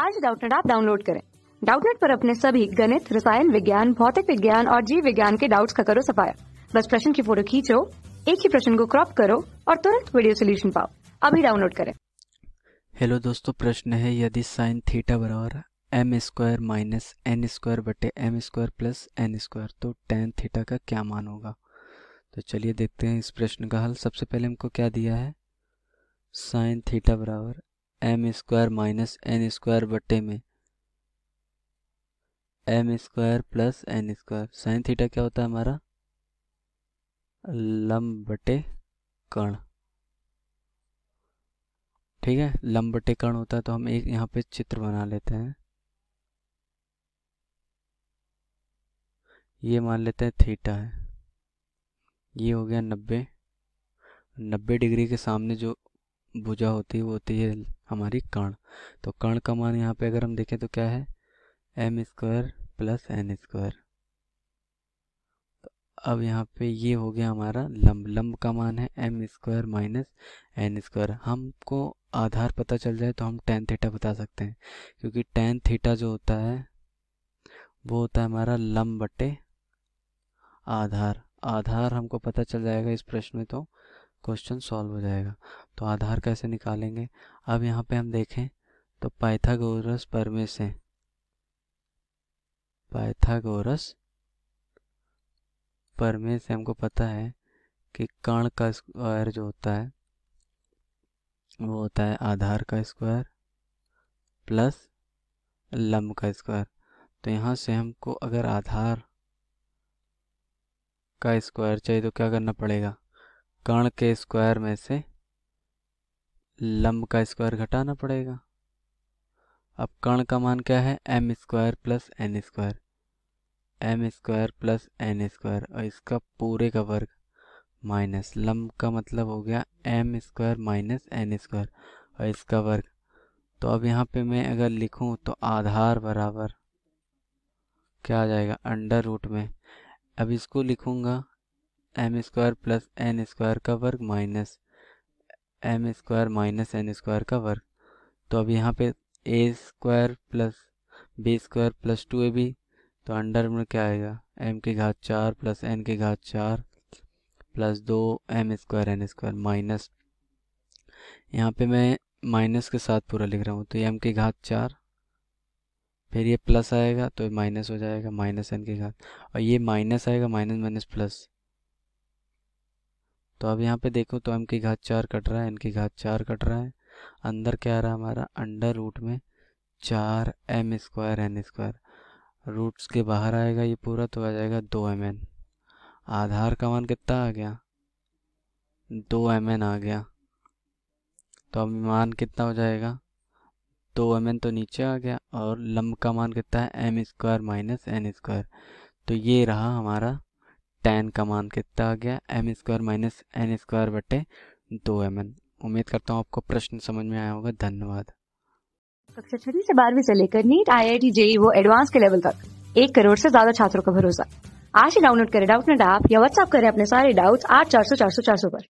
आज डाउटनेट आप डाउनलोड करें डाउटनेट पर अपने सभी गणित रसायन विज्ञान भौतिक विज्ञान और जीव विज्ञान के डाउट्स का करो सफाया बस प्रश्न की फोटो खींचो एक ही प्रश्न को क्रॉप करो और तुरंत वीडियो सोल्यूशन पाओ अभी डाउनलोड करें हेलो दोस्तों प्रश्न है यदि साइन थीटा बराबर M square minus N square बटे M square plus N square तो टेन थीटा का क्या मान होगा तो चलिए देखते हैं इस प्रश्न का हल सबसे पहले हमको क्या दिया है साइन थीटा बराबर M square minus N square बट्टे में M square plus N square sine theta क्या होता है हमारा लंब बटे कर्ण ठीक है लंब बटे कर्ण होता है तो हम एक यहाँ पे चित्र बना लेते हैं ये मान लेते हैं थीटा है ये हो गया नब्बे नब्बे डिग्री के सामने जो भुजा होती है वो होती है हमारी कर्ण तो कर्ण का मान यहाँ पे अगर हम देखें तो क्या है M square plus N square तो अब यहाँ पे ये हो गया हमारा लंब लंब का मान है M square minus N square हमको आधार पता चल जाए तो हम टेन थीटा बता सकते हैं क्योंकि टेन थीटा जो होता है वो होता है हमारा लंब बटे आधार आधार हमको पता चल जाएगा इस प्रश्न में तो क्वेश्चन सॉल्व हो जाएगा तो आधार कैसे निकालेंगे अब यहाँ पे हम देखें तो पाइथागोरस परमे से पाइथागोरस परमे से हमको पता है कि कर्ण का स्क्वायर जो होता है वो होता है आधार का स्क्वायर प्लस लम्ब का स्क्वायर तो यहाँ से हमको अगर आधार का स्क्वायर चाहिए तो क्या करना पड़ेगा कर्ण के स्क्वायर में से लंब का स्क्वायर घटाना पड़ेगा अब कर्ण का मान क्या है M square plus N square M square plus N square और इसका पूरे का वर्ग माइनस लंब का मतलब हो गया M square minus N square और इसका वर्ग तो अब यहाँ पे मैं अगर लिखूँ तो आधार बराबर क्या आ जाएगा अंडर रूट में अब इसको लिखूँगा M square plus N square का वर्ग minus M square minus N square का वर्ग तो अब यहाँ पे A square plus B square plus two A B तो अंडर में क्या आएगा एम के घात चार प्लस एन के घात चार प्लस दो M square N square minus यहाँ पे मैं माइनस के साथ पूरा लिख रहा हूँ तो एम के घात चार फिर ये प्लस आएगा तो माइनस हो जाएगा माइनस एन के घात और ये माइनस आएगा माइनस माइनस प्लस तो अब यहाँ पे देखो तो एम की घात चार कट रहा है एन की घात चार कट रहा है अंदर क्या आ रहा है हमारा अंडर रूट में चार M square N square roots के बाहर आएगा ये पूरा तो आ जाएगा दो एम एन आधार का मान कितना आ गया दो एम एन आ गया तो अब मान कितना हो जाएगा दो एम एन तो नीचे आ गया और लम्ब का मान कितना है M square minus N square तो ये रहा हमारा टेन का मान कितना आ गया M square minus N square बटे दो एम एन उम्मीद करता हूँ आपको प्रश्न समझ में आया होगा धन्यवाद कक्षा छठी से बारहवीं से लेकर NEET I I T JEE वो एडवांस के लेवल तक एक करोड़ से ज्यादा छात्रों का भरोसा आज ही डाउनलोड करें डाउट नेट ऐप या व्हाट्सएप करें अपने सारे डाउट्स आठ चार सौ चार सौ चार सौ पर